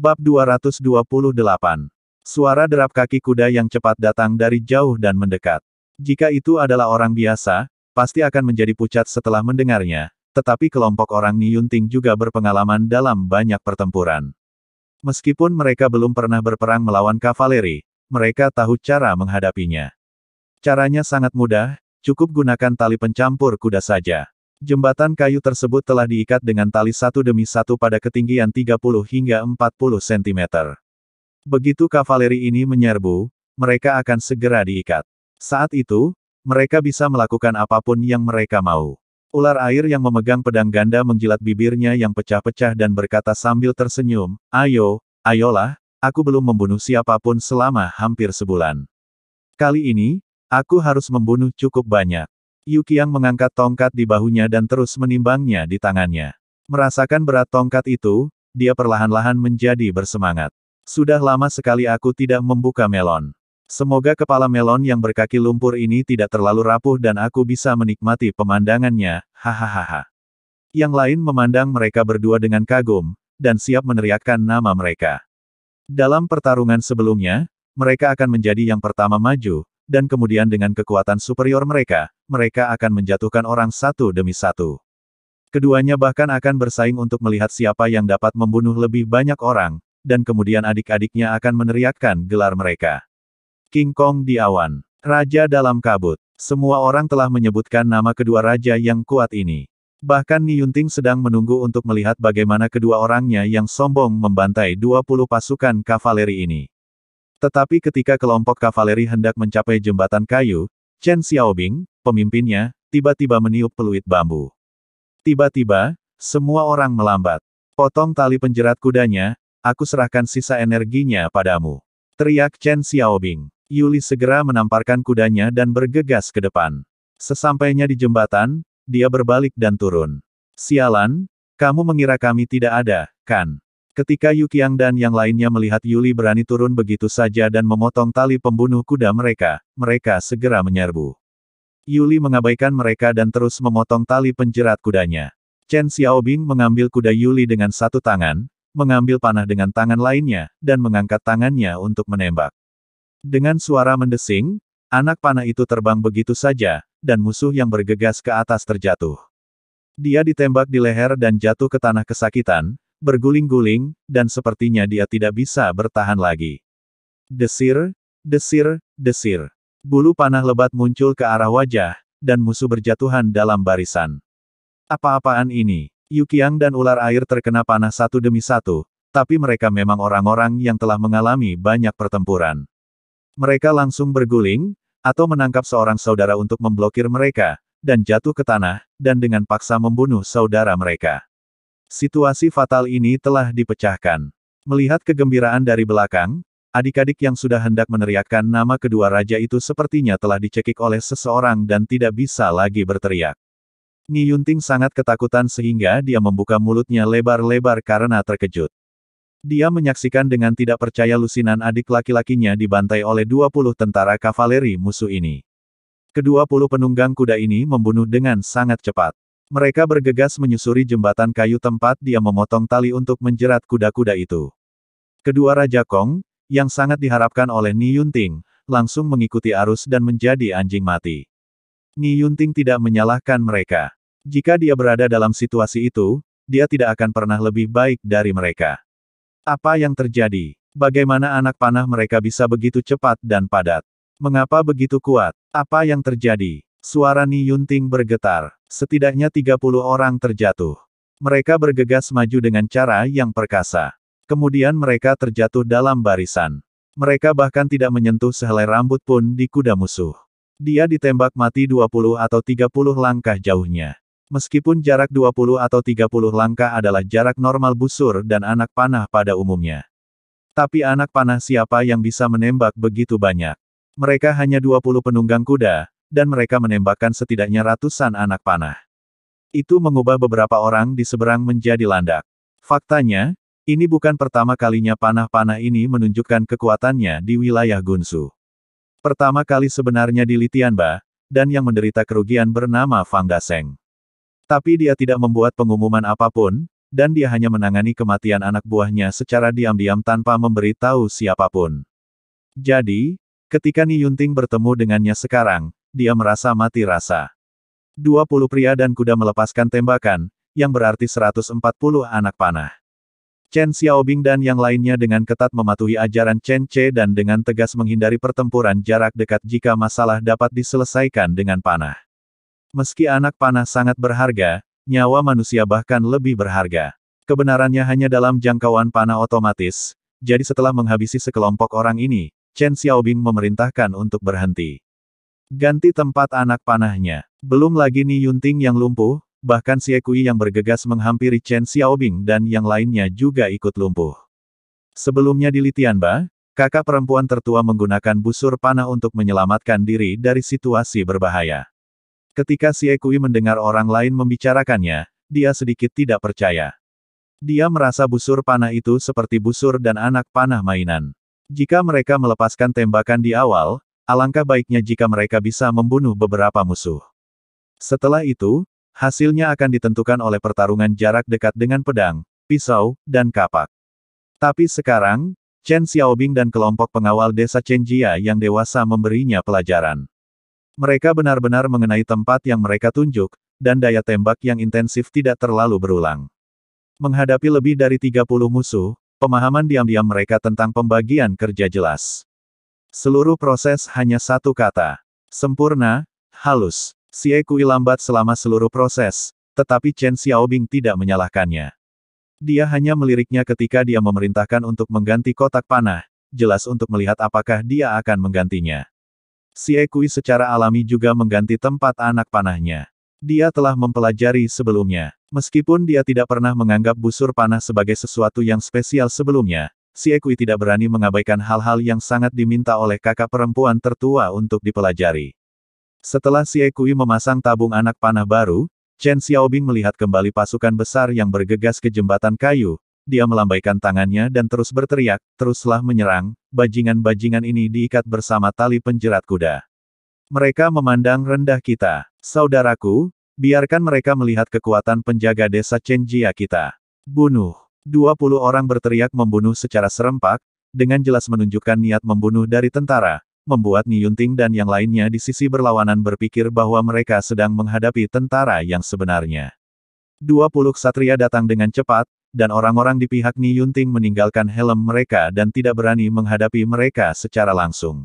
Bab 228. Suara derap kaki kuda yang cepat datang dari jauh dan mendekat. Jika itu adalah orang biasa, pasti akan menjadi pucat setelah mendengarnya, tetapi kelompok orang Niyunting juga berpengalaman dalam banyak pertempuran. Meskipun mereka belum pernah berperang melawan kavaleri, mereka tahu cara menghadapinya. Caranya sangat mudah, cukup gunakan tali pencampur kuda saja. Jembatan kayu tersebut telah diikat dengan tali satu demi satu pada ketinggian 30 hingga 40 cm. Begitu kavaleri ini menyerbu, mereka akan segera diikat. Saat itu, mereka bisa melakukan apapun yang mereka mau. Ular air yang memegang pedang ganda menjilat bibirnya yang pecah-pecah dan berkata sambil tersenyum, Ayo, ayolah, aku belum membunuh siapapun selama hampir sebulan. Kali ini, aku harus membunuh cukup banyak. Yu Qiang mengangkat tongkat di bahunya dan terus menimbangnya di tangannya. Merasakan berat tongkat itu, dia perlahan-lahan menjadi bersemangat. Sudah lama sekali aku tidak membuka melon. Semoga kepala melon yang berkaki lumpur ini tidak terlalu rapuh dan aku bisa menikmati pemandangannya, hahaha. Yang lain memandang mereka berdua dengan kagum, dan siap meneriakkan nama mereka. Dalam pertarungan sebelumnya, mereka akan menjadi yang pertama maju, dan kemudian dengan kekuatan superior mereka, mereka akan menjatuhkan orang satu demi satu. Keduanya bahkan akan bersaing untuk melihat siapa yang dapat membunuh lebih banyak orang, dan kemudian adik-adiknya akan meneriakkan gelar mereka. King Kong di awan. Raja dalam kabut. Semua orang telah menyebutkan nama kedua raja yang kuat ini. Bahkan Ni Yunting sedang menunggu untuk melihat bagaimana kedua orangnya yang sombong membantai 20 pasukan kavaleri ini. Tetapi ketika kelompok kavaleri hendak mencapai jembatan kayu, Chen Xiaobing, pemimpinnya, tiba-tiba meniup peluit bambu. Tiba-tiba, semua orang melambat. Potong tali penjerat kudanya, aku serahkan sisa energinya padamu. Teriak Chen Xiaobing. Yuli segera menamparkan kudanya dan bergegas ke depan. Sesampainya di jembatan, dia berbalik dan turun. Sialan, kamu mengira kami tidak ada, kan? Ketika Yu Qiang dan yang lainnya melihat Yuli berani turun begitu saja dan memotong tali pembunuh kuda mereka, mereka segera menyerbu. Yuli mengabaikan mereka dan terus memotong tali penjerat kudanya. Chen Xiaobing mengambil kuda Yuli dengan satu tangan, mengambil panah dengan tangan lainnya, dan mengangkat tangannya untuk menembak. Dengan suara mendesing, anak panah itu terbang begitu saja, dan musuh yang bergegas ke atas terjatuh. Dia ditembak di leher dan jatuh ke tanah kesakitan, berguling-guling, dan sepertinya dia tidak bisa bertahan lagi. Desir, desir, desir. Bulu panah lebat muncul ke arah wajah, dan musuh berjatuhan dalam barisan. Apa-apaan ini? Yukiang dan ular air terkena panah satu demi satu, tapi mereka memang orang-orang yang telah mengalami banyak pertempuran. Mereka langsung berguling, atau menangkap seorang saudara untuk memblokir mereka, dan jatuh ke tanah, dan dengan paksa membunuh saudara mereka. Situasi fatal ini telah dipecahkan. Melihat kegembiraan dari belakang, adik-adik yang sudah hendak meneriakkan nama kedua raja itu sepertinya telah dicekik oleh seseorang dan tidak bisa lagi berteriak. Ni Yunting sangat ketakutan sehingga dia membuka mulutnya lebar-lebar karena terkejut. Dia menyaksikan dengan tidak percaya lusinan adik laki-lakinya dibantai oleh 20 tentara kavaleri musuh ini. Kedua puluh penunggang kuda ini membunuh dengan sangat cepat. Mereka bergegas menyusuri jembatan kayu tempat dia memotong tali untuk menjerat kuda-kuda itu. Kedua Raja Kong, yang sangat diharapkan oleh Ni Yunting, langsung mengikuti arus dan menjadi anjing mati. Ni Yunting tidak menyalahkan mereka. Jika dia berada dalam situasi itu, dia tidak akan pernah lebih baik dari mereka. Apa yang terjadi? Bagaimana anak panah mereka bisa begitu cepat dan padat? Mengapa begitu kuat? Apa yang terjadi? Suara Ni Yunting bergetar. Setidaknya 30 orang terjatuh. Mereka bergegas maju dengan cara yang perkasa. Kemudian mereka terjatuh dalam barisan. Mereka bahkan tidak menyentuh sehelai rambut pun di kuda musuh. Dia ditembak mati 20 atau 30 langkah jauhnya. Meskipun jarak 20 atau 30 langkah adalah jarak normal busur dan anak panah pada umumnya. Tapi anak panah siapa yang bisa menembak begitu banyak? Mereka hanya 20 penunggang kuda, dan mereka menembakkan setidaknya ratusan anak panah. Itu mengubah beberapa orang di seberang menjadi landak. Faktanya, ini bukan pertama kalinya panah-panah ini menunjukkan kekuatannya di wilayah Gunsu. Pertama kali sebenarnya di Litianba, dan yang menderita kerugian bernama Fang Daseng. Tapi dia tidak membuat pengumuman apapun, dan dia hanya menangani kematian anak buahnya secara diam-diam tanpa memberitahu siapapun. Jadi, ketika Ni Yunting bertemu dengannya sekarang, dia merasa mati rasa. 20 pria dan kuda melepaskan tembakan, yang berarti 140 anak panah. Chen Xiaobing dan yang lainnya dengan ketat mematuhi ajaran Chen Che dan dengan tegas menghindari pertempuran jarak dekat jika masalah dapat diselesaikan dengan panah. Meski anak panah sangat berharga, nyawa manusia bahkan lebih berharga. Kebenarannya hanya dalam jangkauan panah otomatis, jadi setelah menghabisi sekelompok orang ini, Chen Xiaobing memerintahkan untuk berhenti. Ganti tempat anak panahnya. Belum lagi Ni Yunting yang lumpuh, bahkan Xie Kui yang bergegas menghampiri Chen Xiaobing dan yang lainnya juga ikut lumpuh. Sebelumnya di Litianba, kakak perempuan tertua menggunakan busur panah untuk menyelamatkan diri dari situasi berbahaya. Ketika Xie Kui mendengar orang lain membicarakannya, dia sedikit tidak percaya. Dia merasa busur panah itu seperti busur dan anak panah mainan. Jika mereka melepaskan tembakan di awal, Alangkah baiknya jika mereka bisa membunuh beberapa musuh. Setelah itu, hasilnya akan ditentukan oleh pertarungan jarak dekat dengan pedang, pisau, dan kapak. Tapi sekarang, Chen Xiaobing dan kelompok pengawal desa Chen Jia yang dewasa memberinya pelajaran. Mereka benar-benar mengenai tempat yang mereka tunjuk, dan daya tembak yang intensif tidak terlalu berulang. Menghadapi lebih dari 30 musuh, pemahaman diam-diam mereka tentang pembagian kerja jelas. Seluruh proses hanya satu kata. Sempurna, halus. Xie Kui lambat selama seluruh proses, tetapi Chen Xiaobing tidak menyalahkannya. Dia hanya meliriknya ketika dia memerintahkan untuk mengganti kotak panah, jelas untuk melihat apakah dia akan menggantinya. Xie Kui secara alami juga mengganti tempat anak panahnya. Dia telah mempelajari sebelumnya. Meskipun dia tidak pernah menganggap busur panah sebagai sesuatu yang spesial sebelumnya, si Ekui tidak berani mengabaikan hal-hal yang sangat diminta oleh kakak perempuan tertua untuk dipelajari. Setelah si Ekui memasang tabung anak panah baru, Chen Xiaobing melihat kembali pasukan besar yang bergegas ke jembatan kayu, dia melambaikan tangannya dan terus berteriak, teruslah menyerang, bajingan-bajingan ini diikat bersama tali penjerat kuda. Mereka memandang rendah kita. Saudaraku, biarkan mereka melihat kekuatan penjaga desa Chen Jia kita. Bunuh. 20 orang berteriak membunuh secara serempak, dengan jelas menunjukkan niat membunuh dari tentara, membuat Ni Yunting dan yang lainnya di sisi berlawanan berpikir bahwa mereka sedang menghadapi tentara yang sebenarnya. 20 ksatria datang dengan cepat, dan orang-orang di pihak Ni Yunting meninggalkan helm mereka dan tidak berani menghadapi mereka secara langsung.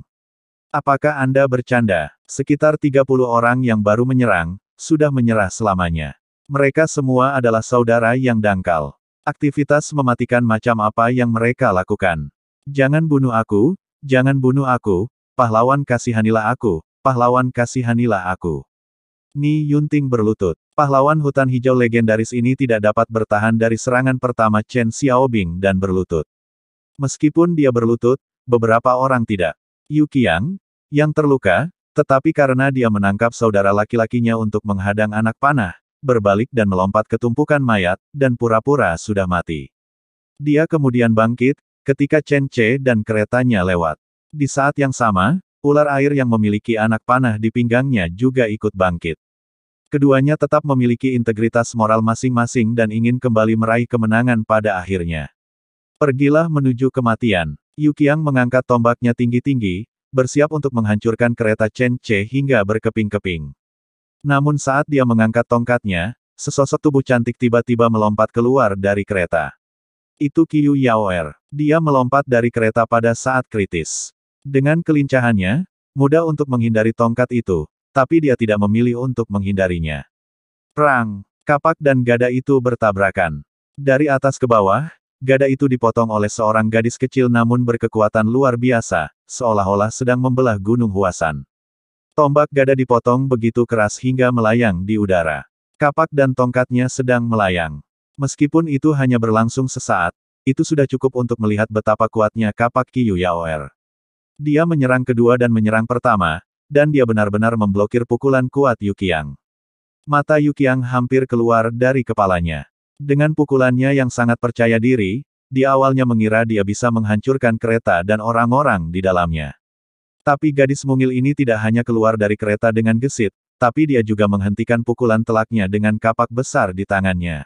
Apakah Anda bercanda? Sekitar 30 orang yang baru menyerang, sudah menyerah selamanya. Mereka semua adalah saudara yang dangkal. Aktivitas mematikan macam apa yang mereka lakukan. Jangan bunuh aku, jangan bunuh aku, pahlawan kasihanilah aku, pahlawan kasihanilah aku. Ni Yunting berlutut. Pahlawan hutan hijau legendaris ini tidak dapat bertahan dari serangan pertama Chen Xiaobing dan berlutut. Meskipun dia berlutut, beberapa orang tidak. Yu Qiang, yang terluka, tetapi karena dia menangkap saudara laki-lakinya untuk menghadang anak panah, berbalik dan melompat ke tumpukan mayat, dan pura-pura sudah mati. Dia kemudian bangkit, ketika Chen Che dan keretanya lewat. Di saat yang sama, ular air yang memiliki anak panah di pinggangnya juga ikut bangkit. Keduanya tetap memiliki integritas moral masing-masing dan ingin kembali meraih kemenangan pada akhirnya. Pergilah menuju kematian. Yukiang mengangkat tombaknya tinggi-tinggi, bersiap untuk menghancurkan kereta Chen Che hingga berkeping-keping. Namun saat dia mengangkat tongkatnya, sesosok tubuh cantik tiba-tiba melompat keluar dari kereta. Itu Qiu Yaoer. Dia melompat dari kereta pada saat kritis. Dengan kelincahannya, mudah untuk menghindari tongkat itu, tapi dia tidak memilih untuk menghindarinya. Perang. kapak dan gada itu bertabrakan. Dari atas ke bawah, gada itu dipotong oleh seorang gadis kecil namun berkekuatan luar biasa, seolah-olah sedang membelah gunung huasan. Tombak gada dipotong begitu keras hingga melayang di udara. Kapak dan tongkatnya sedang melayang. Meskipun itu hanya berlangsung sesaat, itu sudah cukup untuk melihat betapa kuatnya kapak Kiyu Yaoer. Dia menyerang kedua dan menyerang pertama, dan dia benar-benar memblokir pukulan kuat Yukiang. Mata Yukiang hampir keluar dari kepalanya. Dengan pukulannya yang sangat percaya diri, di awalnya mengira dia bisa menghancurkan kereta dan orang-orang di dalamnya. Tapi gadis mungil ini tidak hanya keluar dari kereta dengan gesit, tapi dia juga menghentikan pukulan telaknya dengan kapak besar di tangannya.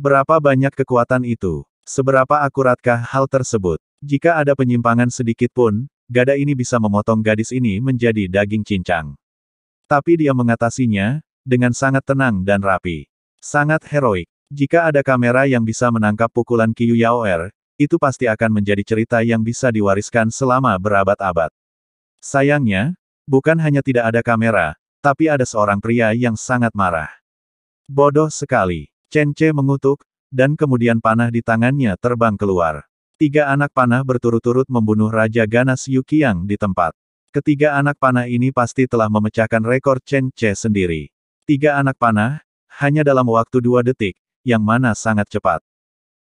Berapa banyak kekuatan itu? Seberapa akuratkah hal tersebut? Jika ada penyimpangan sedikit pun, gada ini bisa memotong gadis ini menjadi daging cincang. Tapi dia mengatasinya, dengan sangat tenang dan rapi. Sangat heroik. Jika ada kamera yang bisa menangkap pukulan Kiyu Yaoer, itu pasti akan menjadi cerita yang bisa diwariskan selama berabad-abad. Sayangnya, bukan hanya tidak ada kamera, tapi ada seorang pria yang sangat marah. Bodoh sekali, Chen Che mengutuk, dan kemudian panah di tangannya terbang keluar. Tiga anak panah berturut-turut membunuh Raja Ganas Yukiang di tempat. Ketiga anak panah ini pasti telah memecahkan rekor Chen Che sendiri. Tiga anak panah, hanya dalam waktu dua detik, yang mana sangat cepat.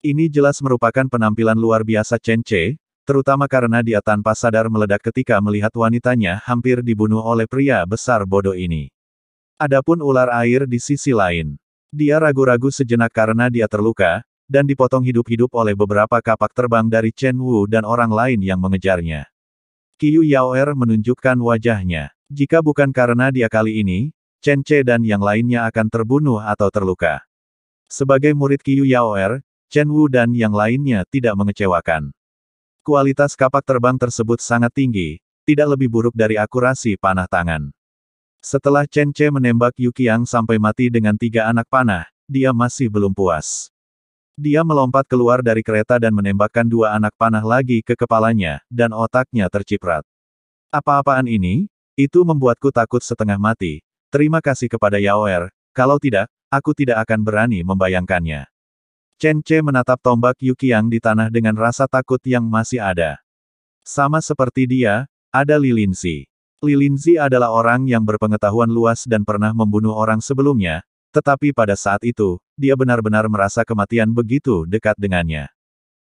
Ini jelas merupakan penampilan luar biasa Chen Che, terutama karena dia tanpa sadar meledak ketika melihat wanitanya hampir dibunuh oleh pria besar bodoh ini. Adapun ular air di sisi lain. Dia ragu-ragu sejenak karena dia terluka, dan dipotong hidup-hidup oleh beberapa kapak terbang dari Chen Wu dan orang lain yang mengejarnya. Qiu Yaoer menunjukkan wajahnya. Jika bukan karena dia kali ini, Chen Che dan yang lainnya akan terbunuh atau terluka. Sebagai murid Qiu Yaoer, Chen Wu dan yang lainnya tidak mengecewakan. Kualitas kapak terbang tersebut sangat tinggi, tidak lebih buruk dari akurasi panah tangan. Setelah Chen Che menembak Yukiang sampai mati dengan tiga anak panah, dia masih belum puas. Dia melompat keluar dari kereta dan menembakkan dua anak panah lagi ke kepalanya, dan otaknya terciprat. Apa-apaan ini? Itu membuatku takut setengah mati. Terima kasih kepada Yao Er. kalau tidak, aku tidak akan berani membayangkannya. Chen Che menatap tombak Yukiang di tanah dengan rasa takut yang masih ada. Sama seperti dia, ada Li Linzi. Li Linzi adalah orang yang berpengetahuan luas dan pernah membunuh orang sebelumnya, tetapi pada saat itu, dia benar-benar merasa kematian begitu dekat dengannya.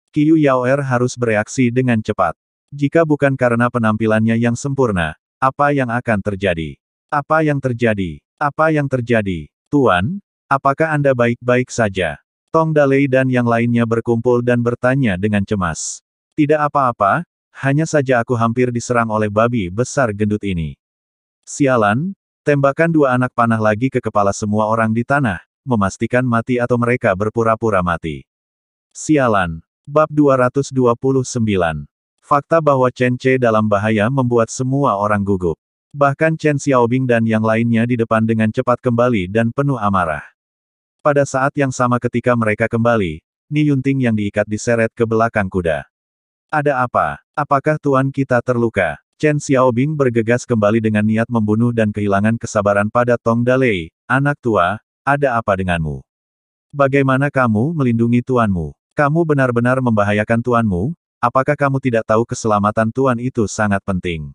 Qiu Yaoer harus bereaksi dengan cepat. Jika bukan karena penampilannya yang sempurna, apa yang akan terjadi? Apa yang terjadi? Apa yang terjadi? Tuan, apakah Anda baik-baik saja? Tong Dalei dan yang lainnya berkumpul dan bertanya dengan cemas. Tidak apa-apa, hanya saja aku hampir diserang oleh babi besar gendut ini. Sialan, tembakan dua anak panah lagi ke kepala semua orang di tanah, memastikan mati atau mereka berpura-pura mati. Sialan. Bab 229. Fakta bahwa Chen Che dalam bahaya membuat semua orang gugup. Bahkan Chen Xiaobing dan yang lainnya di depan dengan cepat kembali dan penuh amarah. Pada saat yang sama ketika mereka kembali, Ni Yunting yang diikat diseret ke belakang kuda. Ada apa? Apakah tuan kita terluka? Chen Xiaobing bergegas kembali dengan niat membunuh dan kehilangan kesabaran pada Tong Dalei, anak tua, ada apa denganmu? Bagaimana kamu melindungi tuanmu? Kamu benar-benar membahayakan tuanmu, apakah kamu tidak tahu keselamatan tuan itu sangat penting?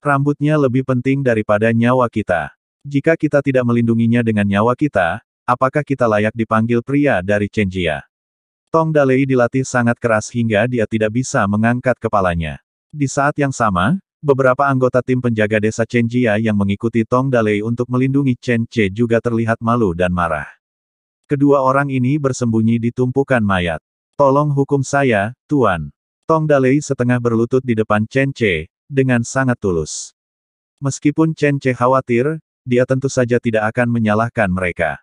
Rambutnya lebih penting daripada nyawa kita. Jika kita tidak melindunginya dengan nyawa kita, apakah kita layak dipanggil pria dari Chenjia? Tong Dalei dilatih sangat keras hingga dia tidak bisa mengangkat kepalanya. Di saat yang sama, beberapa anggota tim penjaga desa Chenjia yang mengikuti Tong Dalei untuk melindungi Chen Che juga terlihat malu dan marah. Kedua orang ini bersembunyi di tumpukan mayat. Tolong hukum saya, Tuan. Tong Dalei setengah berlutut di depan Chen Che, dengan sangat tulus. Meskipun Chen Che khawatir, dia tentu saja tidak akan menyalahkan mereka.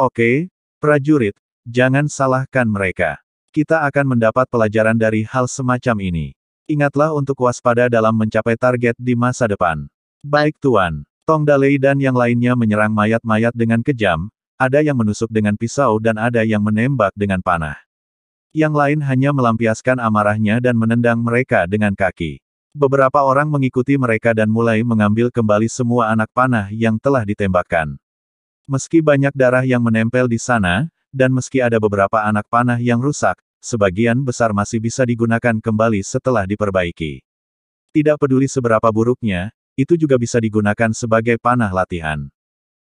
Oke, prajurit, jangan salahkan mereka. Kita akan mendapat pelajaran dari hal semacam ini. Ingatlah untuk waspada dalam mencapai target di masa depan. Baik Tuan, Tong Dalei dan yang lainnya menyerang mayat-mayat dengan kejam, ada yang menusuk dengan pisau dan ada yang menembak dengan panah. Yang lain hanya melampiaskan amarahnya dan menendang mereka dengan kaki. Beberapa orang mengikuti mereka dan mulai mengambil kembali semua anak panah yang telah ditembakkan. Meski banyak darah yang menempel di sana, dan meski ada beberapa anak panah yang rusak, sebagian besar masih bisa digunakan kembali setelah diperbaiki. Tidak peduli seberapa buruknya, itu juga bisa digunakan sebagai panah latihan.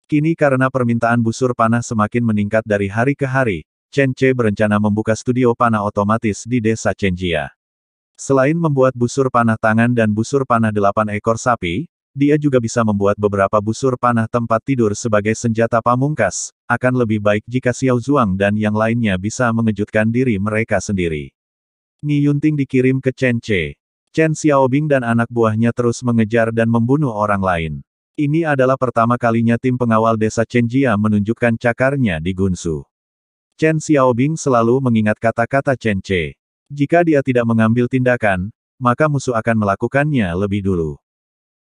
Kini karena permintaan busur panah semakin meningkat dari hari ke hari, Chen Che berencana membuka studio panah otomatis di desa Chenjia. Selain membuat busur panah tangan dan busur panah delapan ekor sapi, dia juga bisa membuat beberapa busur panah tempat tidur sebagai senjata pamungkas, akan lebih baik jika Xiao Zhuang dan yang lainnya bisa mengejutkan diri mereka sendiri. Ni Yunting dikirim ke Chen Che. Chen Xiaobing dan anak buahnya terus mengejar dan membunuh orang lain. Ini adalah pertama kalinya tim pengawal desa Chen Jia menunjukkan cakarnya di Gunsu. Chen Xiaobing selalu mengingat kata-kata Chen Che. Jika dia tidak mengambil tindakan, maka musuh akan melakukannya lebih dulu.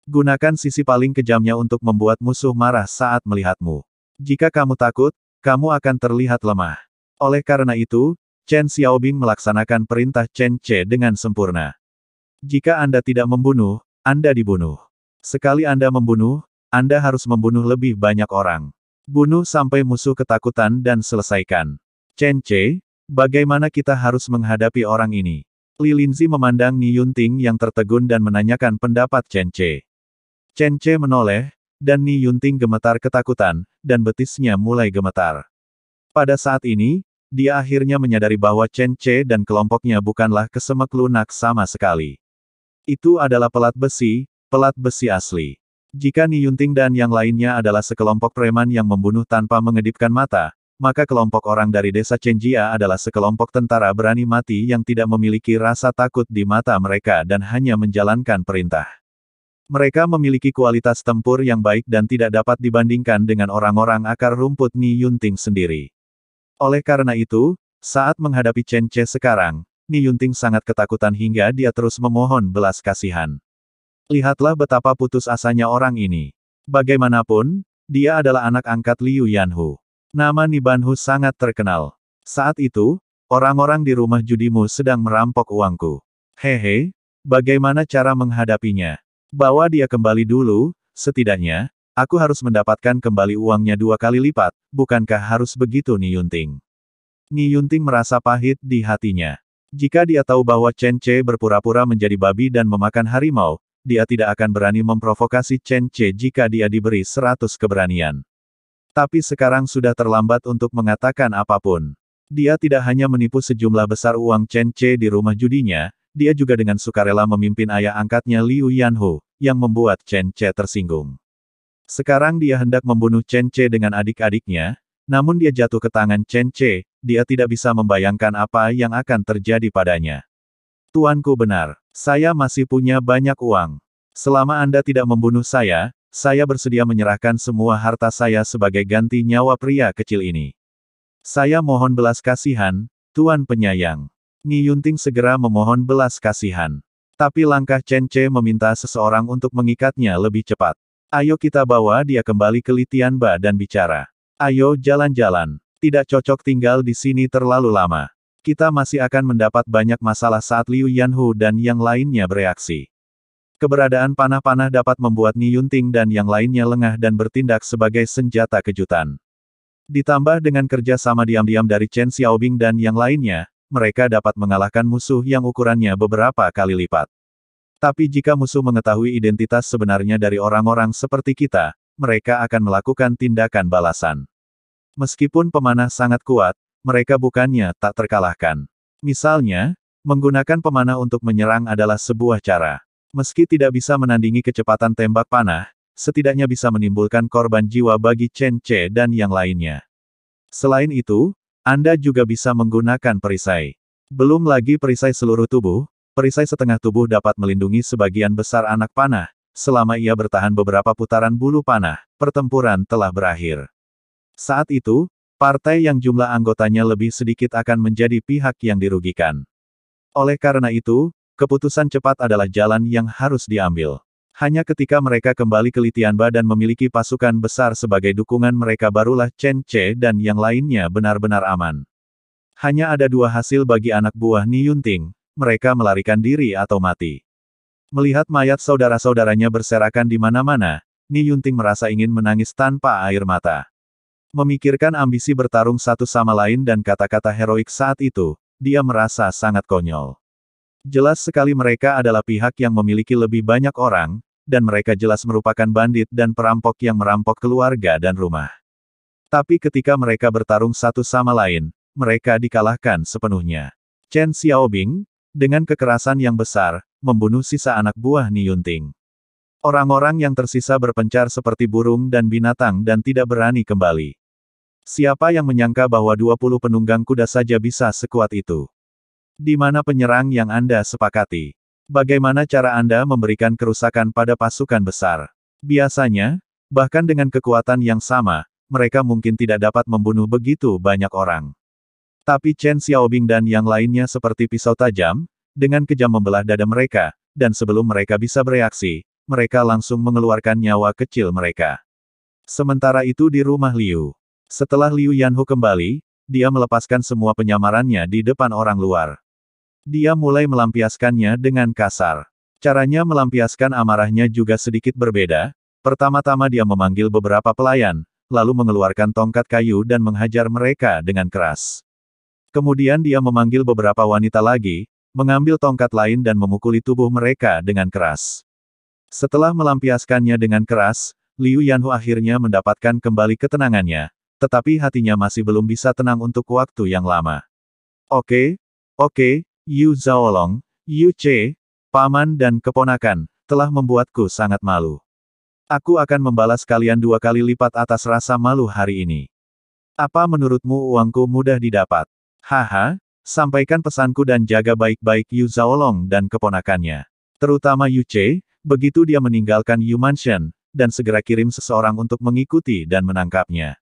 Gunakan sisi paling kejamnya untuk membuat musuh marah saat melihatmu. Jika kamu takut, kamu akan terlihat lemah. Oleh karena itu, Chen Xiaobing melaksanakan perintah Chen Che dengan sempurna. Jika Anda tidak membunuh, Anda dibunuh. Sekali Anda membunuh, Anda harus membunuh lebih banyak orang. Bunuh sampai musuh ketakutan dan selesaikan. Chen Che, bagaimana kita harus menghadapi orang ini? Li Linzi memandang Ni Yunting yang tertegun dan menanyakan pendapat Chen Che. Chen Che menoleh, dan Ni Yunting gemetar ketakutan, dan betisnya mulai gemetar. Pada saat ini, dia akhirnya menyadari bahwa Chen Che dan kelompoknya bukanlah kesemek lunak sama sekali. Itu adalah pelat besi, pelat besi asli. Jika Ni Yunting dan yang lainnya adalah sekelompok preman yang membunuh tanpa mengedipkan mata, maka kelompok orang dari desa Chen Jia adalah sekelompok tentara berani mati yang tidak memiliki rasa takut di mata mereka dan hanya menjalankan perintah. Mereka memiliki kualitas tempur yang baik dan tidak dapat dibandingkan dengan orang-orang akar rumput Ni Yunting sendiri. Oleh karena itu, saat menghadapi Chen Che sekarang, Ni Yunting sangat ketakutan hingga dia terus memohon belas kasihan. Lihatlah betapa putus asanya orang ini. Bagaimanapun, dia adalah anak angkat Liu Yanhu. Nama Ni Banhu sangat terkenal. Saat itu, orang-orang di rumah judimu sedang merampok uangku. Hehe, bagaimana cara menghadapinya? Bawa dia kembali dulu, setidaknya, aku harus mendapatkan kembali uangnya dua kali lipat, bukankah harus begitu Ni Yunting? Ni Yunting merasa pahit di hatinya. Jika dia tahu bahwa Chen Che berpura-pura menjadi babi dan memakan harimau, dia tidak akan berani memprovokasi Chen Che jika dia diberi seratus keberanian. Tapi sekarang sudah terlambat untuk mengatakan apapun. Dia tidak hanya menipu sejumlah besar uang Chen Che di rumah judinya, dia juga dengan sukarela memimpin ayah angkatnya Liu Yanhu, yang membuat Chen Che tersinggung. Sekarang dia hendak membunuh Chen Che dengan adik-adiknya, namun dia jatuh ke tangan Chen Che, dia tidak bisa membayangkan apa yang akan terjadi padanya. Tuanku benar, saya masih punya banyak uang. Selama Anda tidak membunuh saya, saya bersedia menyerahkan semua harta saya sebagai ganti nyawa pria kecil ini. Saya mohon belas kasihan, Tuan Penyayang. Yunting segera memohon belas kasihan. Tapi langkah Chen Che meminta seseorang untuk mengikatnya lebih cepat. Ayo kita bawa dia kembali ke Litian Ba dan bicara. Ayo jalan-jalan. Tidak cocok tinggal di sini terlalu lama. Kita masih akan mendapat banyak masalah saat Liu Yanhu dan yang lainnya bereaksi. Keberadaan panah-panah dapat membuat Ni Yunting dan yang lainnya lengah dan bertindak sebagai senjata kejutan. Ditambah dengan kerja sama diam-diam dari Chen Xiaobing dan yang lainnya, mereka dapat mengalahkan musuh yang ukurannya beberapa kali lipat. Tapi jika musuh mengetahui identitas sebenarnya dari orang-orang seperti kita, mereka akan melakukan tindakan balasan. Meskipun pemanah sangat kuat, mereka bukannya tak terkalahkan. Misalnya, menggunakan pemanah untuk menyerang adalah sebuah cara. Meski tidak bisa menandingi kecepatan tembak panah, setidaknya bisa menimbulkan korban jiwa bagi Chen Che dan yang lainnya. Selain itu, anda juga bisa menggunakan perisai. Belum lagi perisai seluruh tubuh, perisai setengah tubuh dapat melindungi sebagian besar anak panah, selama ia bertahan beberapa putaran bulu panah, pertempuran telah berakhir. Saat itu, partai yang jumlah anggotanya lebih sedikit akan menjadi pihak yang dirugikan. Oleh karena itu, keputusan cepat adalah jalan yang harus diambil. Hanya ketika mereka kembali ke Litianba dan memiliki pasukan besar sebagai dukungan mereka barulah Chen Che dan yang lainnya benar-benar aman. Hanya ada dua hasil bagi anak buah Ni Yunting, mereka melarikan diri atau mati. Melihat mayat saudara-saudaranya berserakan di mana-mana, Ni Yunting merasa ingin menangis tanpa air mata. Memikirkan ambisi bertarung satu sama lain dan kata-kata heroik saat itu, dia merasa sangat konyol. Jelas sekali mereka adalah pihak yang memiliki lebih banyak orang, dan mereka jelas merupakan bandit dan perampok yang merampok keluarga dan rumah. Tapi ketika mereka bertarung satu sama lain, mereka dikalahkan sepenuhnya. Chen Xiaobing, dengan kekerasan yang besar, membunuh sisa anak buah Ni Yunting. Orang-orang yang tersisa berpencar seperti burung dan binatang dan tidak berani kembali. Siapa yang menyangka bahwa 20 penunggang kuda saja bisa sekuat itu? Di mana penyerang yang Anda sepakati? Bagaimana cara Anda memberikan kerusakan pada pasukan besar? Biasanya, bahkan dengan kekuatan yang sama, mereka mungkin tidak dapat membunuh begitu banyak orang. Tapi Chen Xiaobing dan yang lainnya seperti pisau tajam, dengan kejam membelah dada mereka, dan sebelum mereka bisa bereaksi, mereka langsung mengeluarkan nyawa kecil mereka. Sementara itu di rumah Liu. Setelah Liu Yanhu kembali, dia melepaskan semua penyamarannya di depan orang luar. Dia mulai melampiaskannya dengan kasar. Caranya melampiaskan amarahnya juga sedikit berbeda. Pertama-tama dia memanggil beberapa pelayan, lalu mengeluarkan tongkat kayu dan menghajar mereka dengan keras. Kemudian dia memanggil beberapa wanita lagi, mengambil tongkat lain dan memukuli tubuh mereka dengan keras. Setelah melampiaskannya dengan keras, Liu Yanhu akhirnya mendapatkan kembali ketenangannya, tetapi hatinya masih belum bisa tenang untuk waktu yang lama. Oke, okay, oke, okay, Yu Zhaolong, Yu Che, paman dan keponakan, telah membuatku sangat malu. Aku akan membalas kalian dua kali lipat atas rasa malu hari ini. Apa menurutmu uangku mudah didapat? Haha, sampaikan pesanku dan jaga baik-baik Yu Zhaolong dan keponakannya. Terutama Yu Che, begitu dia meninggalkan Yu Mansion, dan segera kirim seseorang untuk mengikuti dan menangkapnya.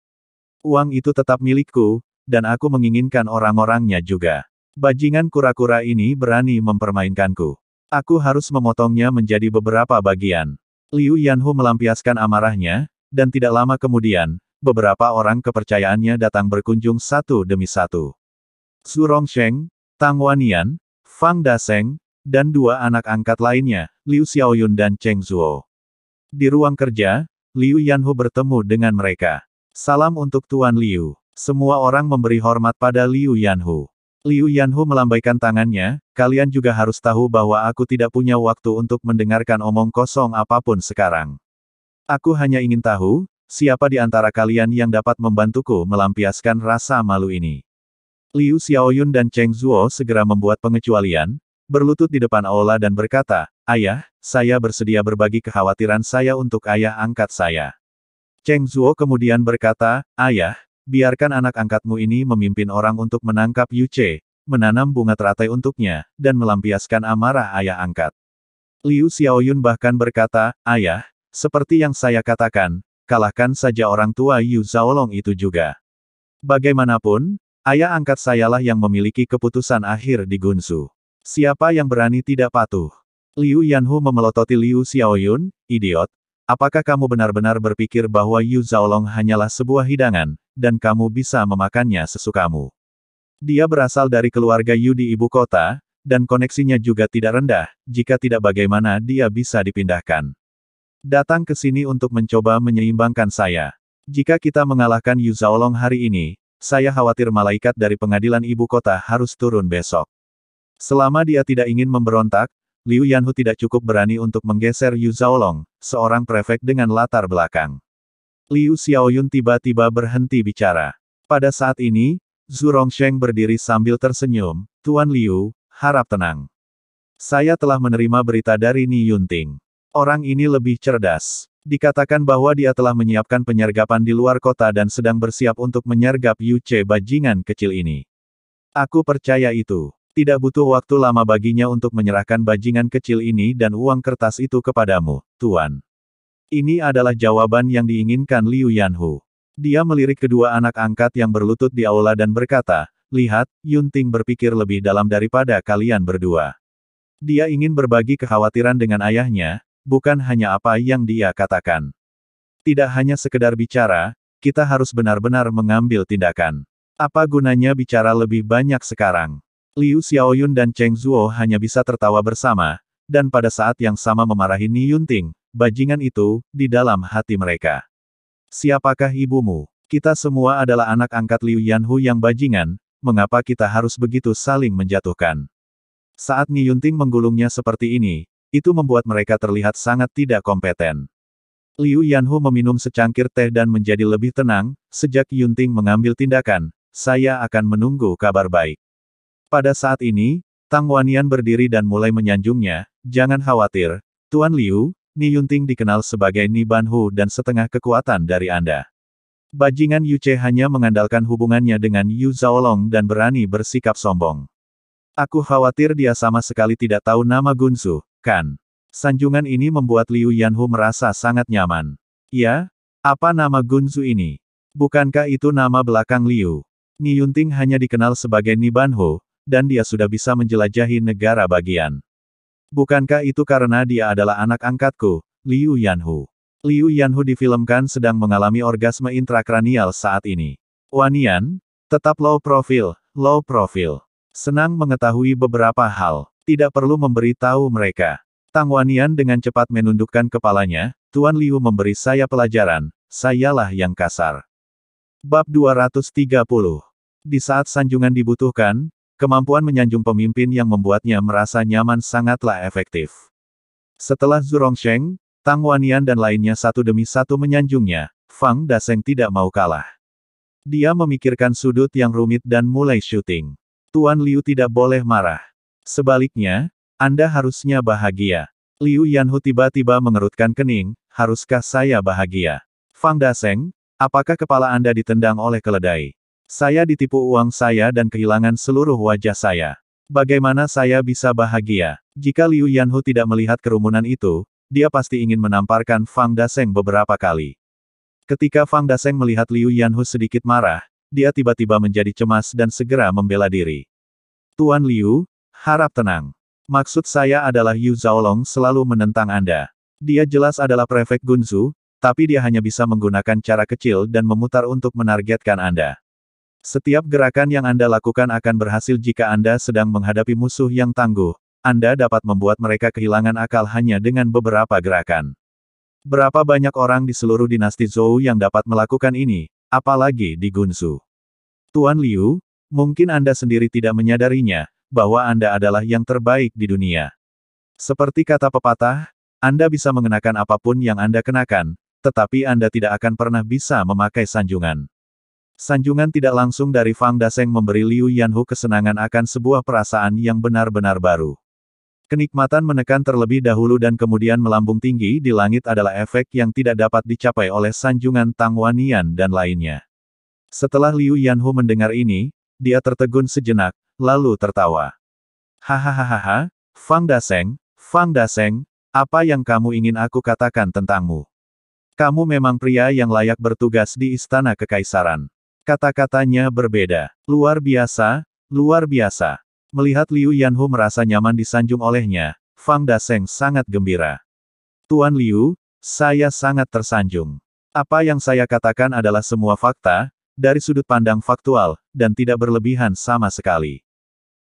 Uang itu tetap milikku, dan aku menginginkan orang-orangnya juga. Bajingan kura-kura ini berani mempermainkanku. Aku harus memotongnya menjadi beberapa bagian. Liu Yanhu melampiaskan amarahnya, dan tidak lama kemudian, beberapa orang kepercayaannya datang berkunjung satu demi satu. Su Rongsheng, Tang Wanian, Fang Daseng, dan dua anak angkat lainnya, Liu Xiaoyun dan Cheng Zuo. Di ruang kerja, Liu Yanhu bertemu dengan mereka. Salam untuk Tuan Liu. Semua orang memberi hormat pada Liu Yanhu. Liu Yanhu melambaikan tangannya, kalian juga harus tahu bahwa aku tidak punya waktu untuk mendengarkan omong kosong apapun sekarang. Aku hanya ingin tahu, siapa di antara kalian yang dapat membantuku melampiaskan rasa malu ini. Liu Xiaoyun dan Cheng Zuo segera membuat pengecualian, berlutut di depan aula dan berkata, Ayah, saya bersedia berbagi kekhawatiran saya untuk ayah angkat saya. Cheng Zuo kemudian berkata, Ayah, biarkan anak angkatmu ini memimpin orang untuk menangkap Yu Yuce, menanam bunga teratai untuknya, dan melampiaskan amarah ayah angkat. Liu Xiaoyun bahkan berkata, Ayah, seperti yang saya katakan, kalahkan saja orang tua Yu Zhaolong itu juga. Bagaimanapun, ayah angkat sayalah yang memiliki keputusan akhir di Gunsu. Siapa yang berani tidak patuh? Liu Yanhu memelototi Liu Xiaoyun, idiot, Apakah kamu benar-benar berpikir bahwa Yu Zhaolong hanyalah sebuah hidangan, dan kamu bisa memakannya sesukamu? Dia berasal dari keluarga Yu di ibu kota, dan koneksinya juga tidak rendah, jika tidak bagaimana dia bisa dipindahkan. Datang ke sini untuk mencoba menyeimbangkan saya. Jika kita mengalahkan Yu Zhaolong hari ini, saya khawatir malaikat dari pengadilan ibu kota harus turun besok. Selama dia tidak ingin memberontak, Liu Yanhu tidak cukup berani untuk menggeser Yu Zhaolong, seorang prefek dengan latar belakang. Liu Xiaoyun tiba-tiba berhenti bicara. Pada saat ini, Zhu Rongsheng berdiri sambil tersenyum, Tuan Liu, harap tenang. Saya telah menerima berita dari Ni Yunting. Orang ini lebih cerdas. Dikatakan bahwa dia telah menyiapkan penyergapan di luar kota dan sedang bersiap untuk menyergap Yu Che bajingan kecil ini. Aku percaya itu. Tidak butuh waktu lama baginya untuk menyerahkan bajingan kecil ini dan uang kertas itu kepadamu, Tuan. Ini adalah jawaban yang diinginkan Liu Yanhu. Dia melirik kedua anak angkat yang berlutut di aula dan berkata, Lihat, Yunting berpikir lebih dalam daripada kalian berdua. Dia ingin berbagi kekhawatiran dengan ayahnya, bukan hanya apa yang dia katakan. Tidak hanya sekedar bicara, kita harus benar-benar mengambil tindakan. Apa gunanya bicara lebih banyak sekarang? Liu Xiaoyun dan Cheng Zuo hanya bisa tertawa bersama, dan pada saat yang sama memarahi Ni Yunting, bajingan itu, di dalam hati mereka. Siapakah ibumu? Kita semua adalah anak angkat Liu Yanhu yang bajingan, mengapa kita harus begitu saling menjatuhkan? Saat Ni Yunting menggulungnya seperti ini, itu membuat mereka terlihat sangat tidak kompeten. Liu Yanhu meminum secangkir teh dan menjadi lebih tenang, sejak Yunting mengambil tindakan, saya akan menunggu kabar baik. Pada saat ini, Tang Wanian berdiri dan mulai menyanjungnya, jangan khawatir, Tuan Liu, Ni Yunting dikenal sebagai Ni Banhu dan setengah kekuatan dari Anda. Bajingan Yu Che hanya mengandalkan hubungannya dengan Yu Zhaolong dan berani bersikap sombong. Aku khawatir dia sama sekali tidak tahu nama Gunsu, kan? Sanjungan ini membuat Liu Yanhu merasa sangat nyaman. Ya, apa nama Gunsu ini? Bukankah itu nama belakang Liu? Ni Yunting hanya dikenal sebagai Ni Banhu, dan dia sudah bisa menjelajahi negara bagian. Bukankah itu karena dia adalah anak angkatku, Liu Yanhu? Liu Yanhu difilmkan sedang mengalami orgasme intrakranial saat ini. Wanian, tetap low profile, low profile. Senang mengetahui beberapa hal. Tidak perlu memberi tahu mereka. Tang Wanian dengan cepat menundukkan kepalanya, Tuan Liu memberi saya pelajaran, sayalah yang kasar. Bab 230 Di saat sanjungan dibutuhkan, Kemampuan menyanjung pemimpin yang membuatnya merasa nyaman sangatlah efektif. Setelah Sheng, Tang Wanian dan lainnya satu demi satu menyanjungnya, Fang Daseng tidak mau kalah. Dia memikirkan sudut yang rumit dan mulai syuting. Tuan Liu tidak boleh marah. Sebaliknya, Anda harusnya bahagia. Liu Yanhu tiba-tiba mengerutkan kening, haruskah saya bahagia? Fang Daseng, apakah kepala Anda ditendang oleh keledai? Saya ditipu uang saya dan kehilangan seluruh wajah saya. Bagaimana saya bisa bahagia? Jika Liu Yanhu tidak melihat kerumunan itu, dia pasti ingin menamparkan Fang Daseng beberapa kali. Ketika Fang Daseng melihat Liu Yanhu sedikit marah, dia tiba-tiba menjadi cemas dan segera membela diri. Tuan Liu, harap tenang. Maksud saya adalah Yu Zhaolong selalu menentang Anda. Dia jelas adalah prefek Gunzu, tapi dia hanya bisa menggunakan cara kecil dan memutar untuk menargetkan Anda. Setiap gerakan yang Anda lakukan akan berhasil jika Anda sedang menghadapi musuh yang tangguh. Anda dapat membuat mereka kehilangan akal hanya dengan beberapa gerakan. Berapa banyak orang di seluruh dinasti Zhou yang dapat melakukan ini, apalagi di Gunsu? Tuan Liu, mungkin Anda sendiri tidak menyadarinya, bahwa Anda adalah yang terbaik di dunia. Seperti kata pepatah, Anda bisa mengenakan apapun yang Anda kenakan, tetapi Anda tidak akan pernah bisa memakai sanjungan. Sanjungan tidak langsung dari Fang Daseng memberi Liu Yanhu kesenangan akan sebuah perasaan yang benar-benar baru. Kenikmatan menekan terlebih dahulu dan kemudian melambung tinggi di langit adalah efek yang tidak dapat dicapai oleh sanjungan Tang Wanian dan lainnya. Setelah Liu Yanhu mendengar ini, dia tertegun sejenak, lalu tertawa. Hahaha, Fang Daseng, Fang Daseng, apa yang kamu ingin aku katakan tentangmu? Kamu memang pria yang layak bertugas di istana kekaisaran. Kata-katanya berbeda. Luar biasa, luar biasa. Melihat Liu Yanhu merasa nyaman disanjung olehnya, Fang Daseng sangat gembira. Tuan Liu, saya sangat tersanjung. Apa yang saya katakan adalah semua fakta, dari sudut pandang faktual, dan tidak berlebihan sama sekali.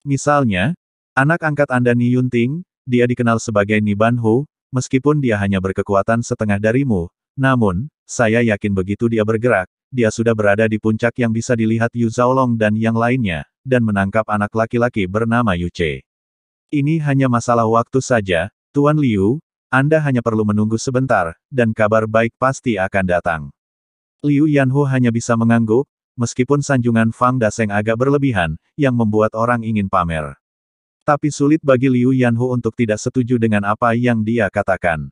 Misalnya, anak angkat Anda Ni Yunting, dia dikenal sebagai Ni Banhu, meskipun dia hanya berkekuatan setengah darimu, namun, saya yakin begitu dia bergerak, dia sudah berada di puncak yang bisa dilihat Yu Zhaolong dan yang lainnya, dan menangkap anak laki-laki bernama Yu Che. Ini hanya masalah waktu saja, Tuan Liu, Anda hanya perlu menunggu sebentar, dan kabar baik pasti akan datang. Liu Yanhu hanya bisa mengangguk, meskipun sanjungan Fang Daseng agak berlebihan, yang membuat orang ingin pamer. Tapi sulit bagi Liu Yanhu untuk tidak setuju dengan apa yang dia katakan.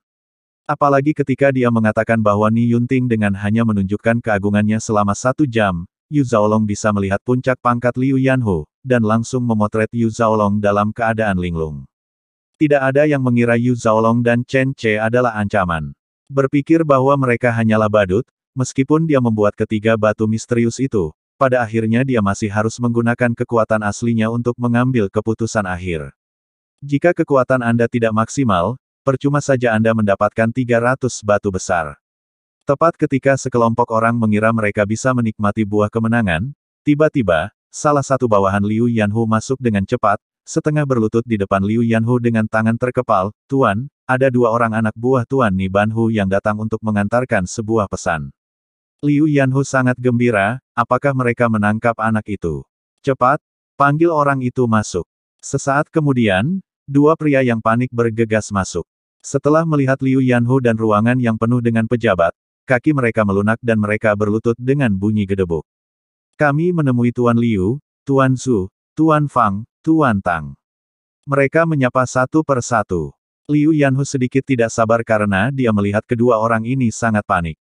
Apalagi ketika dia mengatakan bahwa Ni Yunting dengan hanya menunjukkan keagungannya selama satu jam, Yu Zhaolong bisa melihat puncak pangkat Liu Yanhu, dan langsung memotret Yu Zhaolong dalam keadaan linglung. Tidak ada yang mengira Yu Zhaolong dan Chen Che adalah ancaman. Berpikir bahwa mereka hanyalah badut, meskipun dia membuat ketiga batu misterius itu, pada akhirnya dia masih harus menggunakan kekuatan aslinya untuk mengambil keputusan akhir. Jika kekuatan Anda tidak maksimal, percuma saja Anda mendapatkan 300 batu besar. Tepat ketika sekelompok orang mengira mereka bisa menikmati buah kemenangan, tiba-tiba, salah satu bawahan Liu Yanhu masuk dengan cepat, setengah berlutut di depan Liu Yanhu dengan tangan terkepal, Tuan, ada dua orang anak buah Tuan Nibanhu yang datang untuk mengantarkan sebuah pesan. Liu Yanhu sangat gembira, apakah mereka menangkap anak itu. Cepat, panggil orang itu masuk. Sesaat kemudian, dua pria yang panik bergegas masuk. Setelah melihat Liu Yanhu dan ruangan yang penuh dengan pejabat, kaki mereka melunak dan mereka berlutut dengan bunyi gedebuk. Kami menemui Tuan Liu, Tuan Su, Tuan Fang, Tuan Tang. Mereka menyapa satu per satu. Liu Yanhu sedikit tidak sabar karena dia melihat kedua orang ini sangat panik.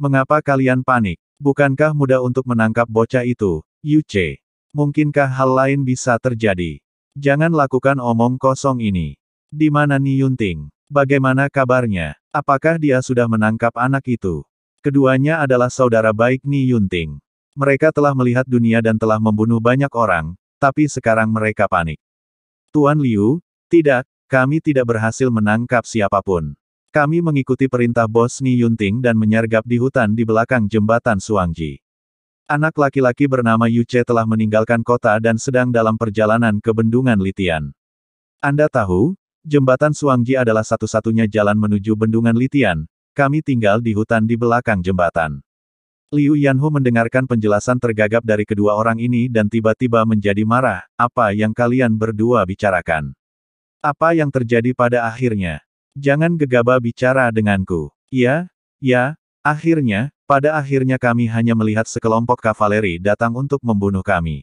Mengapa kalian panik? Bukankah mudah untuk menangkap bocah itu, Yu Che? Mungkinkah hal lain bisa terjadi? Jangan lakukan omong kosong ini. Di mana Ni Yunting? Bagaimana kabarnya? Apakah dia sudah menangkap anak itu? Keduanya adalah saudara baik Ni Yunting. Mereka telah melihat dunia dan telah membunuh banyak orang, tapi sekarang mereka panik. Tuan Liu, tidak, kami tidak berhasil menangkap siapapun. Kami mengikuti perintah bos Ni Yunting dan menyergap di hutan di belakang jembatan Suangji. Anak laki-laki bernama Che telah meninggalkan kota dan sedang dalam perjalanan ke Bendungan Litian. Anda tahu, Jembatan Suangji adalah satu-satunya jalan menuju Bendungan Litian, kami tinggal di hutan di belakang jembatan. Liu Yanhu mendengarkan penjelasan tergagap dari kedua orang ini dan tiba-tiba menjadi marah, apa yang kalian berdua bicarakan? Apa yang terjadi pada akhirnya? Jangan gegabah bicara denganku. Ya, ya, akhirnya, pada akhirnya kami hanya melihat sekelompok kavaleri datang untuk membunuh kami.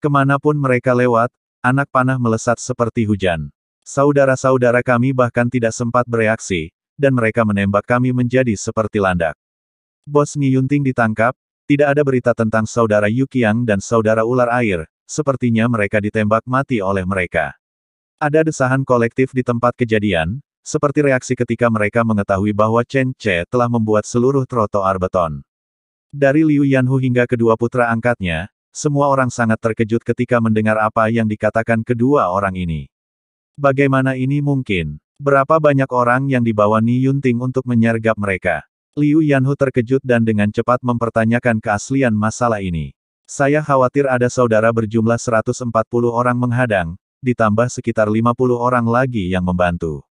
Kemanapun mereka lewat, anak panah melesat seperti hujan. Saudara-saudara kami bahkan tidak sempat bereaksi, dan mereka menembak kami menjadi seperti landak. Bos Yunting ditangkap, tidak ada berita tentang saudara Yukiang dan saudara ular air, sepertinya mereka ditembak mati oleh mereka. Ada desahan kolektif di tempat kejadian, seperti reaksi ketika mereka mengetahui bahwa Chen Che telah membuat seluruh trotoar beton. Dari Liu Yanhu hingga kedua putra angkatnya, semua orang sangat terkejut ketika mendengar apa yang dikatakan kedua orang ini. Bagaimana ini mungkin? Berapa banyak orang yang dibawa Ni Yunting untuk menyergap mereka? Liu Yanhu terkejut dan dengan cepat mempertanyakan keaslian masalah ini. Saya khawatir ada saudara berjumlah 140 orang menghadang, ditambah sekitar 50 orang lagi yang membantu.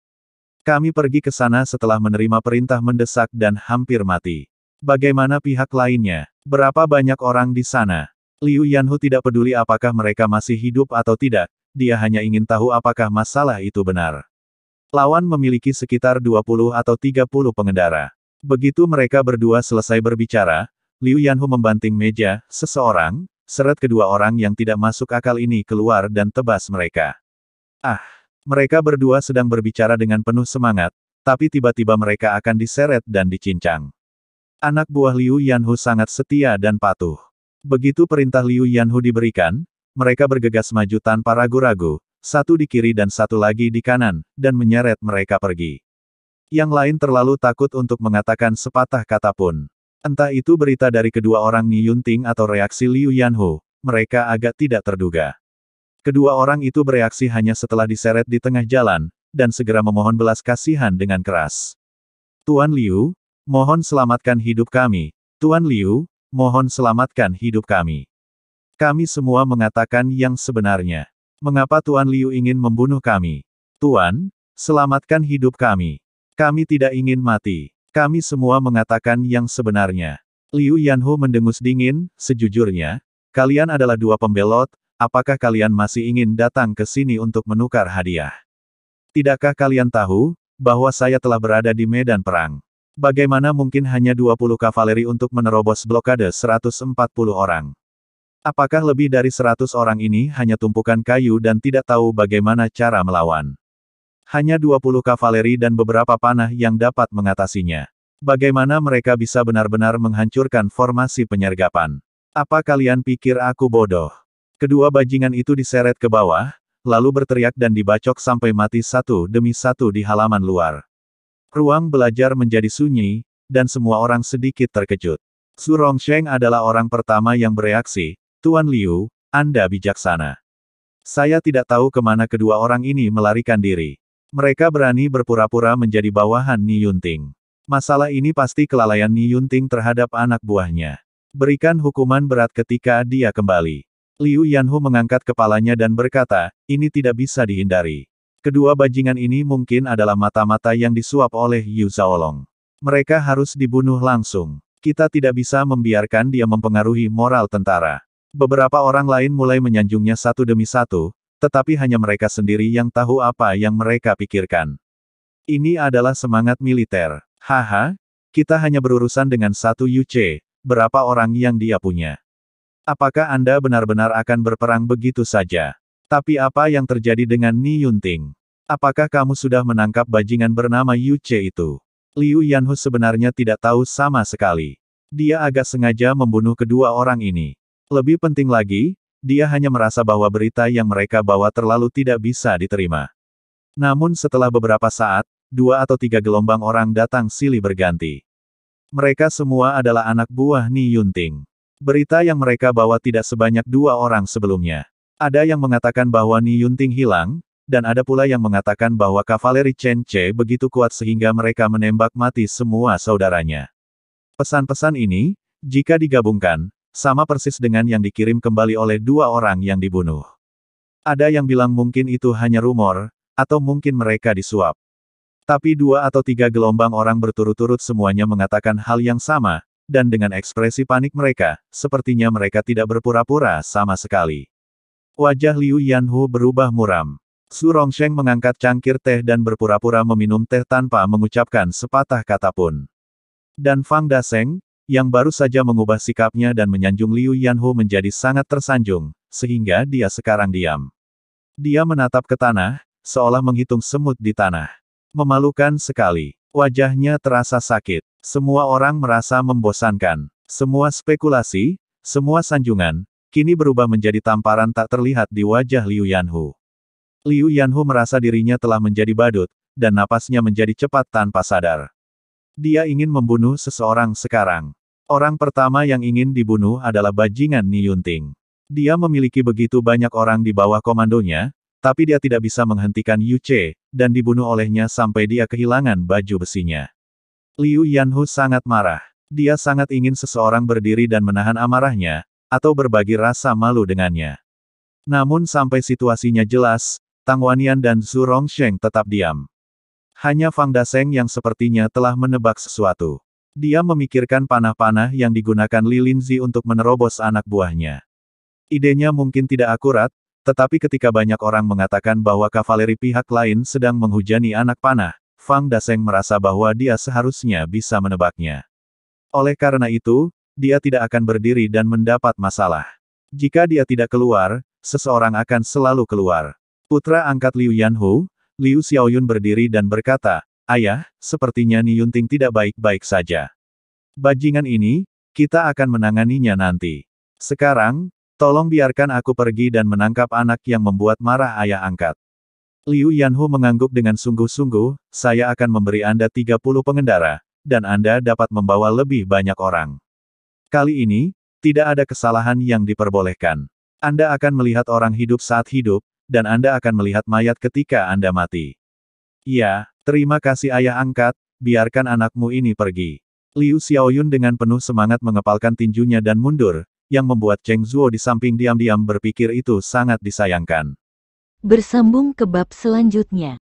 Kami pergi ke sana setelah menerima perintah mendesak dan hampir mati. Bagaimana pihak lainnya? Berapa banyak orang di sana? Liu Yanhu tidak peduli apakah mereka masih hidup atau tidak, dia hanya ingin tahu apakah masalah itu benar. Lawan memiliki sekitar 20 atau 30 pengendara. Begitu mereka berdua selesai berbicara, Liu Yanhu membanting meja, seseorang, seret kedua orang yang tidak masuk akal ini keluar dan tebas mereka. Ah, mereka berdua sedang berbicara dengan penuh semangat, tapi tiba-tiba mereka akan diseret dan dicincang. Anak buah Liu Yanhu sangat setia dan patuh. Begitu perintah Liu Yanhu diberikan, mereka bergegas maju tanpa ragu-ragu, satu di kiri dan satu lagi di kanan, dan menyeret mereka pergi. Yang lain terlalu takut untuk mengatakan sepatah kata pun. Entah itu berita dari kedua orang Ni Yunting atau reaksi Liu Yanhu, mereka agak tidak terduga. Kedua orang itu bereaksi hanya setelah diseret di tengah jalan, dan segera memohon belas kasihan dengan keras. Tuan Liu, mohon selamatkan hidup kami. Tuan Liu, mohon selamatkan hidup kami. Kami semua mengatakan yang sebenarnya. Mengapa Tuan Liu ingin membunuh kami? Tuan, selamatkan hidup kami. Kami tidak ingin mati. Kami semua mengatakan yang sebenarnya. Liu Yanhu mendengus dingin, sejujurnya, kalian adalah dua pembelot, apakah kalian masih ingin datang ke sini untuk menukar hadiah? Tidakkah kalian tahu, bahwa saya telah berada di medan perang? Bagaimana mungkin hanya 20 kavaleri untuk menerobos blokade 140 orang? Apakah lebih dari seratus orang ini hanya tumpukan kayu dan tidak tahu bagaimana cara melawan? Hanya dua puluh kavaleri dan beberapa panah yang dapat mengatasinya. Bagaimana mereka bisa benar-benar menghancurkan formasi penyergapan? Apa kalian pikir aku bodoh? Kedua bajingan itu diseret ke bawah, lalu berteriak dan dibacok sampai mati satu demi satu di halaman luar. Ruang belajar menjadi sunyi, dan semua orang sedikit terkejut. Su Rongsheng adalah orang pertama yang bereaksi, Tuan Liu, Anda bijaksana. Saya tidak tahu kemana kedua orang ini melarikan diri. Mereka berani berpura-pura menjadi bawahan Ni Yunting. Masalah ini pasti kelalaian Ni Yunting terhadap anak buahnya. Berikan hukuman berat ketika dia kembali. Liu Yanhu mengangkat kepalanya dan berkata, ini tidak bisa dihindari. Kedua bajingan ini mungkin adalah mata-mata yang disuap oleh Yu Zaolong. Mereka harus dibunuh langsung. Kita tidak bisa membiarkan dia mempengaruhi moral tentara. Beberapa orang lain mulai menyanjungnya satu demi satu, tetapi hanya mereka sendiri yang tahu apa yang mereka pikirkan. Ini adalah semangat militer. Haha, kita hanya berurusan dengan satu UC, berapa orang yang dia punya. Apakah Anda benar-benar akan berperang begitu saja? Tapi apa yang terjadi dengan Ni Yunting? Apakah kamu sudah menangkap bajingan bernama Yu Yuce itu? Liu Yanhu sebenarnya tidak tahu sama sekali. Dia agak sengaja membunuh kedua orang ini. Lebih penting lagi, dia hanya merasa bahwa berita yang mereka bawa terlalu tidak bisa diterima. Namun setelah beberapa saat, dua atau tiga gelombang orang datang silih berganti. Mereka semua adalah anak buah Ni Yunting. Berita yang mereka bawa tidak sebanyak dua orang sebelumnya. Ada yang mengatakan bahwa Ni Yunting hilang, dan ada pula yang mengatakan bahwa kavaleri Chen Che begitu kuat sehingga mereka menembak mati semua saudaranya. Pesan-pesan ini, jika digabungkan, sama persis dengan yang dikirim kembali oleh dua orang yang dibunuh. Ada yang bilang mungkin itu hanya rumor, atau mungkin mereka disuap. Tapi dua atau tiga gelombang orang berturut-turut semuanya mengatakan hal yang sama, dan dengan ekspresi panik mereka, sepertinya mereka tidak berpura-pura sama sekali. Wajah Liu Yanhu berubah muram. Su Rongsheng mengangkat cangkir teh dan berpura-pura meminum teh tanpa mengucapkan sepatah kata pun. Dan Fang Daseng, yang baru saja mengubah sikapnya dan menyanjung Liu Yanhu menjadi sangat tersanjung, sehingga dia sekarang diam. Dia menatap ke tanah, seolah menghitung semut di tanah. Memalukan sekali. Wajahnya terasa sakit. Semua orang merasa membosankan. Semua spekulasi, semua sanjungan, kini berubah menjadi tamparan tak terlihat di wajah Liu Yanhu. Liu Yanhu merasa dirinya telah menjadi badut, dan napasnya menjadi cepat tanpa sadar. Dia ingin membunuh seseorang sekarang. Orang pertama yang ingin dibunuh adalah bajingan Ni Yunting. Dia memiliki begitu banyak orang di bawah komandonya, tapi dia tidak bisa menghentikan Yu Che, dan dibunuh olehnya sampai dia kehilangan baju besinya. Liu Yanhu sangat marah. Dia sangat ingin seseorang berdiri dan menahan amarahnya, atau berbagi rasa malu dengannya. Namun sampai situasinya jelas, Tang Wanian dan Zhu Rongsheng tetap diam. Hanya Fang Daseng yang sepertinya telah menebak sesuatu. Dia memikirkan panah-panah yang digunakan Li Linzi untuk menerobos anak buahnya. Idenya mungkin tidak akurat, tetapi ketika banyak orang mengatakan bahwa kavaleri pihak lain sedang menghujani anak panah, Fang Daseng merasa bahwa dia seharusnya bisa menebaknya. Oleh karena itu, dia tidak akan berdiri dan mendapat masalah. Jika dia tidak keluar, seseorang akan selalu keluar. Putra angkat Liu Yanhu, Liu Xiaoyun berdiri dan berkata, Ayah, sepertinya Ni Yunting tidak baik-baik saja. Bajingan ini, kita akan menanganinya nanti. Sekarang, tolong biarkan aku pergi dan menangkap anak yang membuat marah ayah angkat. Liu Yanhu mengangguk dengan sungguh-sungguh, saya akan memberi Anda 30 pengendara, dan Anda dapat membawa lebih banyak orang. Kali ini, tidak ada kesalahan yang diperbolehkan. Anda akan melihat orang hidup saat hidup, dan Anda akan melihat mayat ketika Anda mati. Ya, Terima kasih ayah angkat, biarkan anakmu ini pergi. Liu Xiaoyun dengan penuh semangat mengepalkan tinjunya dan mundur, yang membuat Cheng Zuo di samping diam-diam berpikir itu sangat disayangkan. Bersambung ke bab selanjutnya.